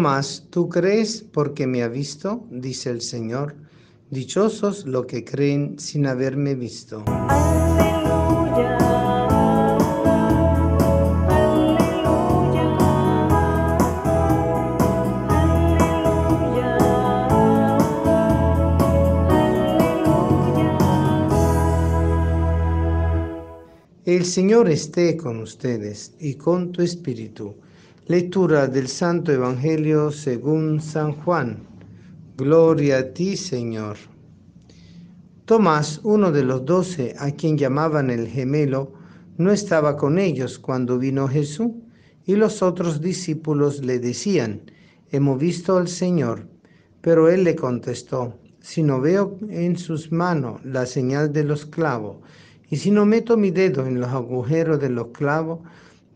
más ¿tú crees porque me ha visto? Dice el Señor. Dichosos los que creen sin haberme visto. Aleluya. El Señor esté con ustedes y con tu espíritu. Lectura del Santo Evangelio según San Juan. Gloria a ti, Señor. Tomás, uno de los doce, a quien llamaban el gemelo, no estaba con ellos cuando vino Jesús, y los otros discípulos le decían, Hemos visto al Señor. Pero él le contestó, Si no veo en sus manos la señal de los clavos, y si no meto mi dedo en los agujeros de los clavos,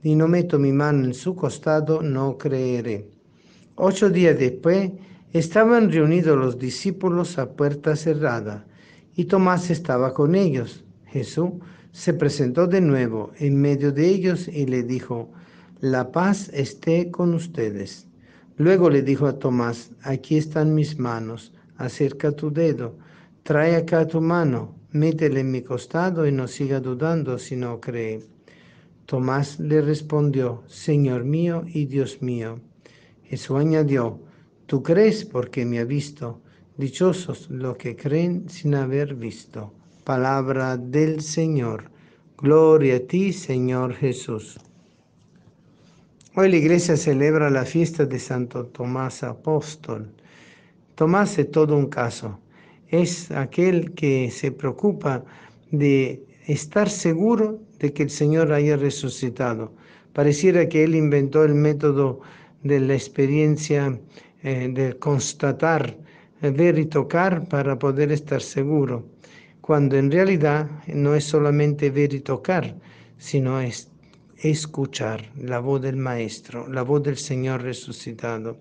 y no meto mi mano en su costado, no creeré. Ocho días después estaban reunidos los discípulos a puerta cerrada y Tomás estaba con ellos. Jesús se presentó de nuevo en medio de ellos y le dijo, la paz esté con ustedes. Luego le dijo a Tomás, aquí están mis manos, acerca tu dedo, trae acá tu mano, métele en mi costado y no siga dudando, si no cree. Tomás le respondió, Señor mío y Dios mío. Jesús añadió, Tú crees porque me ha visto. Dichosos los que creen sin haber visto. Palabra del Señor. Gloria a ti, Señor Jesús. Hoy la iglesia celebra la fiesta de Santo Tomás Apóstol. Tomás es todo un caso. Es aquel que se preocupa de estar seguro de que el Señor haya resucitado. Pareciera que él inventó el método de la experiencia eh, de constatar, eh, ver y tocar para poder estar seguro, cuando en realidad no es solamente ver y tocar, sino es escuchar la voz del Maestro, la voz del Señor resucitado.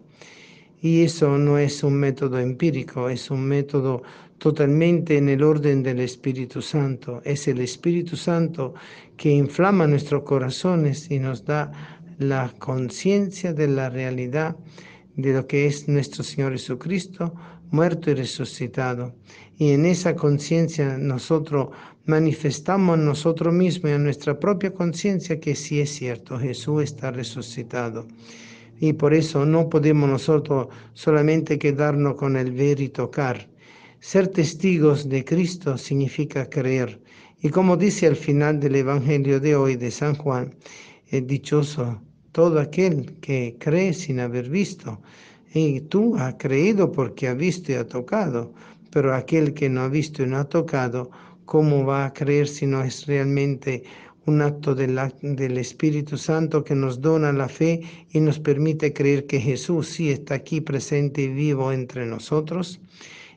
Y eso no es un método empírico, es un método totalmente en el orden del Espíritu Santo. Es el Espíritu Santo que inflama nuestros corazones y nos da la conciencia de la realidad de lo que es nuestro Señor Jesucristo muerto y resucitado. Y en esa conciencia nosotros manifestamos a nosotros mismos y a nuestra propia conciencia que sí es cierto, Jesús está resucitado. Y por eso no podemos nosotros solamente quedarnos con el ver y tocar ser testigos de Cristo significa creer. Y como dice al final del Evangelio de hoy de San Juan, es dichoso todo aquel que cree sin haber visto. Y tú has creído porque has visto y ha tocado, pero aquel que no ha visto y no ha tocado, ¿cómo va a creer si no es realmente un acto del Espíritu Santo que nos dona la fe y nos permite creer que Jesús sí está aquí presente y vivo entre nosotros?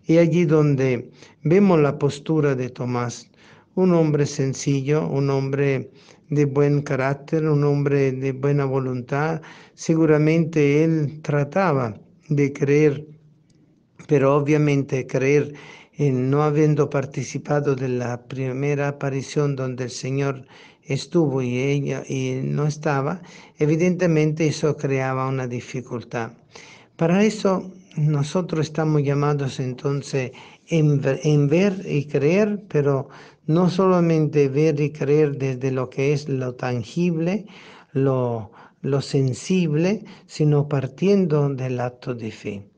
Y allí donde vemos la postura de Tomás, un hombre sencillo, un hombre de buen carácter, un hombre de buena voluntad, seguramente él trataba de creer, pero obviamente creer en no habiendo participado de la primera aparición donde el Señor estuvo y ella y no estaba, evidentemente eso creaba una dificultad. Para eso nosotros estamos llamados entonces en, ver y creer, pero no solamente ver y creer desde lo que es lo tangible, lo, lo sensible, sino partiendo del acto de fe.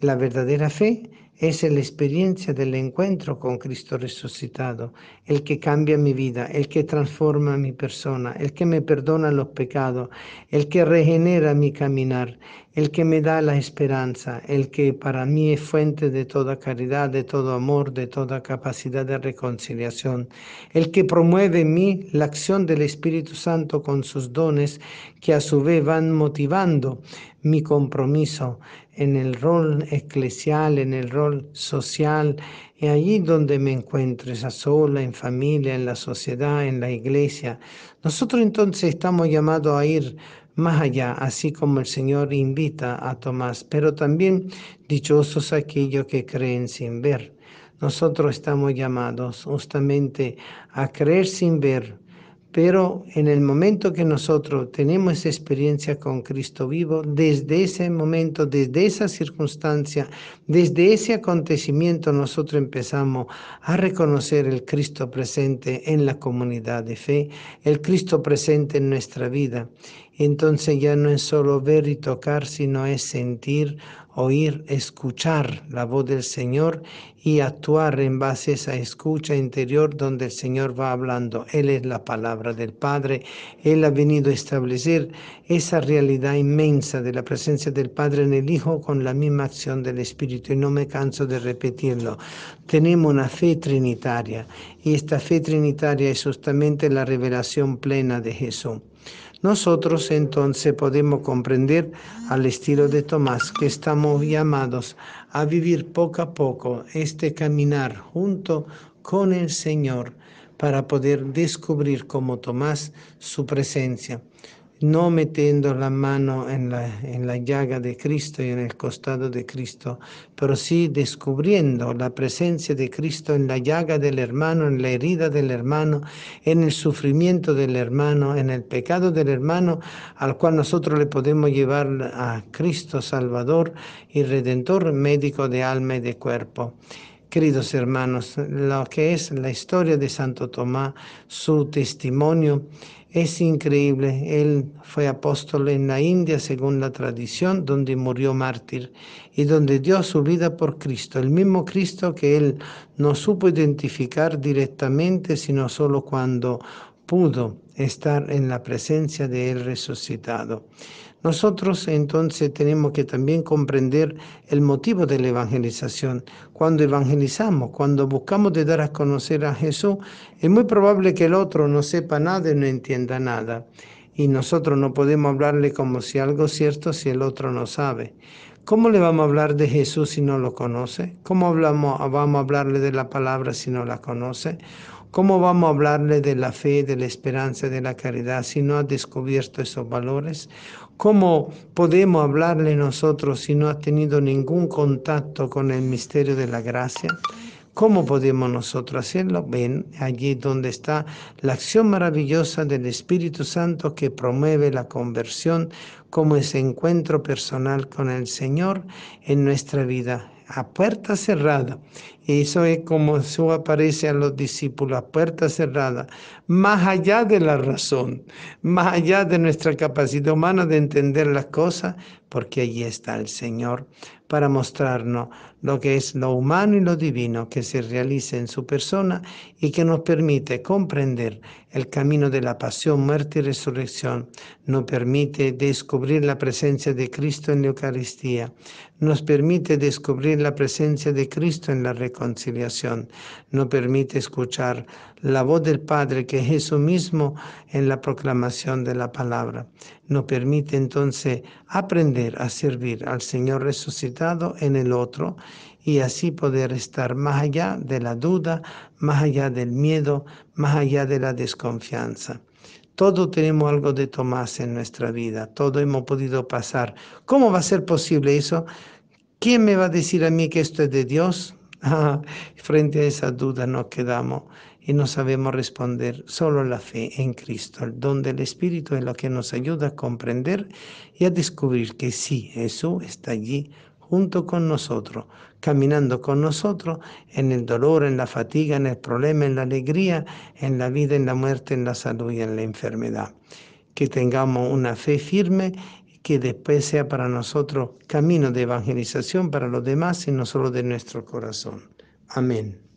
La verdadera fe es la experiencia del encuentro con Cristo resucitado, el que cambia mi vida, el que transforma mi persona, el que me perdona los pecados, el que regenera mi caminar, el que me da la esperanza, el que para mí es fuente de toda caridad, de todo amor, de toda capacidad de reconciliación, el que promueve en mí la acción del Espíritu Santo con sus dones que a su vez van motivando mi compromiso en el rol eclesial, en el rol social, y allí donde me encuentre, a sola, en familia, en la sociedad, en la iglesia. Nosotros entonces estamos llamados a ir más allá, así como el Señor invita a Tomás, pero también dichosos aquellos que creen sin ver. Nosotros estamos llamados justamente a creer sin ver, pero en el momento que nosotros tenemos esa experiencia con Cristo vivo, desde ese momento, desde esa circunstancia, desde ese acontecimiento, nosotros empezamos a reconocer el Cristo presente en la comunidad de fe, el Cristo presente en nuestra vida entonces ya no es solo ver y tocar, sino es sentir, oír, escuchar la voz del Señor y actuar en base a esa escucha interior donde el Señor va hablando. Él es la palabra del Padre. Él ha venido a establecer esa realidad inmensa de la presencia del Padre en el Hijo con la misma acción del Espíritu. Y no me canso de repetirlo. Tenemos una fe trinitaria y esta fe trinitaria es justamente la revelación plena de Jesús. Nosotros entonces podemos comprender al estilo de Tomás que estamos llamados a vivir poco a poco este caminar junto con el Señor para poder descubrir como Tomás su presencia, no metiendo la mano en la, en la llaga de Cristo y en el costado de Cristo, pero sí descubriendo la presencia de Cristo en la llaga del hermano, en la herida del hermano, en el sufrimiento del hermano, en el pecado del hermano, al cual nosotros le podemos llevar a Cristo Salvador y Redentor, médico de alma y de cuerpo. Queridos hermanos, lo que es la historia de Santo Tomás, su testimonio, es increíble, él fue apóstol en la India según la tradición, donde murió mártir y donde dio su vida por Cristo, el mismo Cristo que él no supo identificar directamente, sino solo cuando pudo estar en la presencia de él resucitado. Nosotros entonces tenemos que también comprender el motivo de la evangelización. Cuando evangelizamos, cuando buscamos de dar a conocer a Jesús, es muy probable que el otro no sepa nada y no entienda nada. Y nosotros no podemos hablarle como si algo cierto si el otro no sabe. ¿Cómo le vamos a hablar de Jesús si no lo conoce? ¿Cómo vamos a hablarle de la palabra si no la conoce? ¿Cómo vamos a hablarle de la fe, de la esperanza, de la caridad si no ha descubierto esos valores? ¿Cómo podemos hablarle nosotros si no ha tenido ningún contacto con el misterio de la gracia? ¿Cómo podemos nosotros hacerlo? Ven allí donde está la acción maravillosa del Espíritu Santo que promueve la conversión como ese encuentro personal con el Señor en nuestra vida a puerta cerrada eso es como su aparece a los discípulos, puerta cerrada, más allá de la razón, más allá de nuestra capacidad humana de entender las cosas, porque allí está el Señor para mostrarnos lo que es lo humano y lo divino que se realiza en su persona y que nos permite comprender el camino de la pasión, muerte y resurrección. Nos permite descubrir la presencia de Cristo en la Eucaristía. Nos permite descubrir la presencia de Cristo en la conciliación No permite escuchar la voz del Padre que es Jesús mismo en la proclamación de la palabra. no permite entonces aprender a servir al Señor resucitado en el otro y así poder estar más allá de la duda, más allá del miedo, más allá de la desconfianza. Todo tenemos algo de Tomás en nuestra vida, todo hemos podido pasar. ¿Cómo va a ser posible eso? ¿Quién me va a decir a mí que esto es de Dios? frente a esa duda nos quedamos y no sabemos responder. Solo la fe en Cristo, el don del Espíritu es lo que nos ayuda a comprender y a descubrir que sí, Jesús está allí junto con nosotros, caminando con nosotros en el dolor, en la fatiga, en el problema, en la alegría, en la vida, en la muerte, en la salud y en la enfermedad. Que tengamos una fe firme que después sea para nosotros camino de evangelización para los demás y no solo de nuestro corazón. Amén.